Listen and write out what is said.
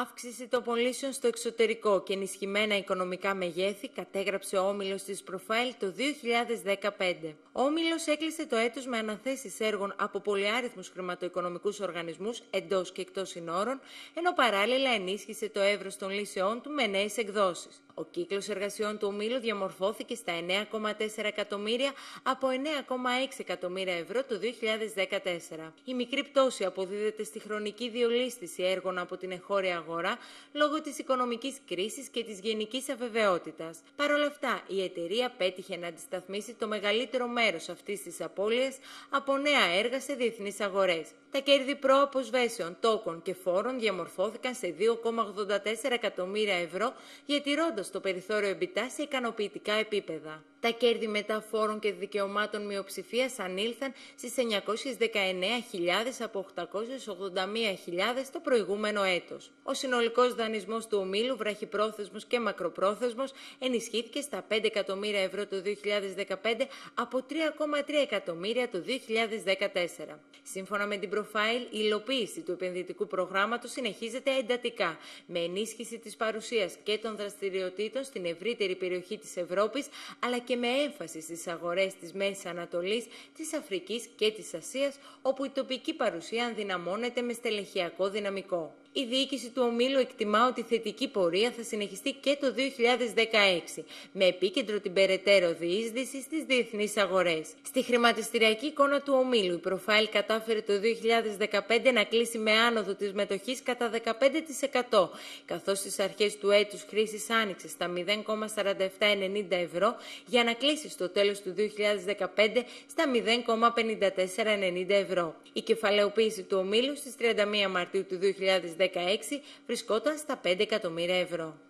αύξηση των πωλήσεων στο εξωτερικό και ενισχυμένα οικονομικά μεγέθη κατέγραψε ο Όμιλος της Profile το 2015. Ο Όμιλος έκλεισε το έτος με αναθέσεις έργων από πολυάριθμους χρηματοοικονομικούς οργανισμούς εντός και εκτός συνόρων, ενώ παράλληλα ενίσχυσε το εύρος των λύσεών του με νέες εκδόσεις. Ο κύκλος εργασιών του ομίλου διαμορφώθηκε στα 9,4 εκατομμύρια από 9,6 εκατομμύρια ευρώ το 2014. Η μικρή πτώση αποδίδεται στη χρονική διολίστηση έργων από την εχώρια αγορά λόγω της οικονομικής κρίσης και της γενικής αβεβαιότητας. Παρ' όλα αυτά, η εταιρεία πέτυχε να αντισταθμίσει το μεγαλύτερο μέρος αυτής της απώλειας από νέα έργα σε διεθνείς αγορές. Τα κέρδη προαποσβέσεων, τόκων και φόρων διαμορφώθηκαν σε 2,84 εκατομμύρια ευρώ, διατηρώντας στο περιθώριο εμπιτά σε ικανοποιητικά επίπεδα. Τα κέρδη μεταφόρων και δικαιωμάτων μειοψηφίας ανήλθαν στις 919.000 από 881.000 το προηγούμενο έτος. Ο συνολικός δανεισμός του ομίλου, βραχυπρόθεσμος και μακροπρόθεσμος, ενισχύθηκε στα 5 εκατομμύρια ευρώ το 2015 από 3,3 εκατομμύρια το 2014. Σύμφωνα με την προφάιλ, η υλοποίηση του επενδυτικού προγράμματος συνεχίζεται εντατικά, με ενίσχυση της παρουσίας και των δραστηριοτήτων στην ευρύτερη περιοχή της Ευρώπης, αλλά και με έμφαση στις αγορές της Μέσης Ανατολής, της Αφρικής και της Ασίας, όπου η τοπική παρουσία ανδυναμώνεται με στελεχειακό δυναμικό. Η διοίκηση του ομίλου εκτιμά ότι η θετική πορεία θα συνεχιστεί και το 2016, με επίκεντρο την περαιτέρω διείσδυση στις διεθνείς αγορές. Στη χρηματιστηριακή εικόνα του ομίλου, η προφάιλ κατάφερε το 2015 να κλείσει με άνοδο της μετοχής κατά 15%, καθώς στις αρχές του έτους χρήσης άνοιξε στα 0,4790 ευρώ για να κλείσει στο τέλος του 2015 στα 0,5490 ευρώ. Η κεφαλαιοποίηση του ομίλου στις 31 Μαρτίου του 2016 βρισκόταν στα 5 εκατομμύρια ευρώ.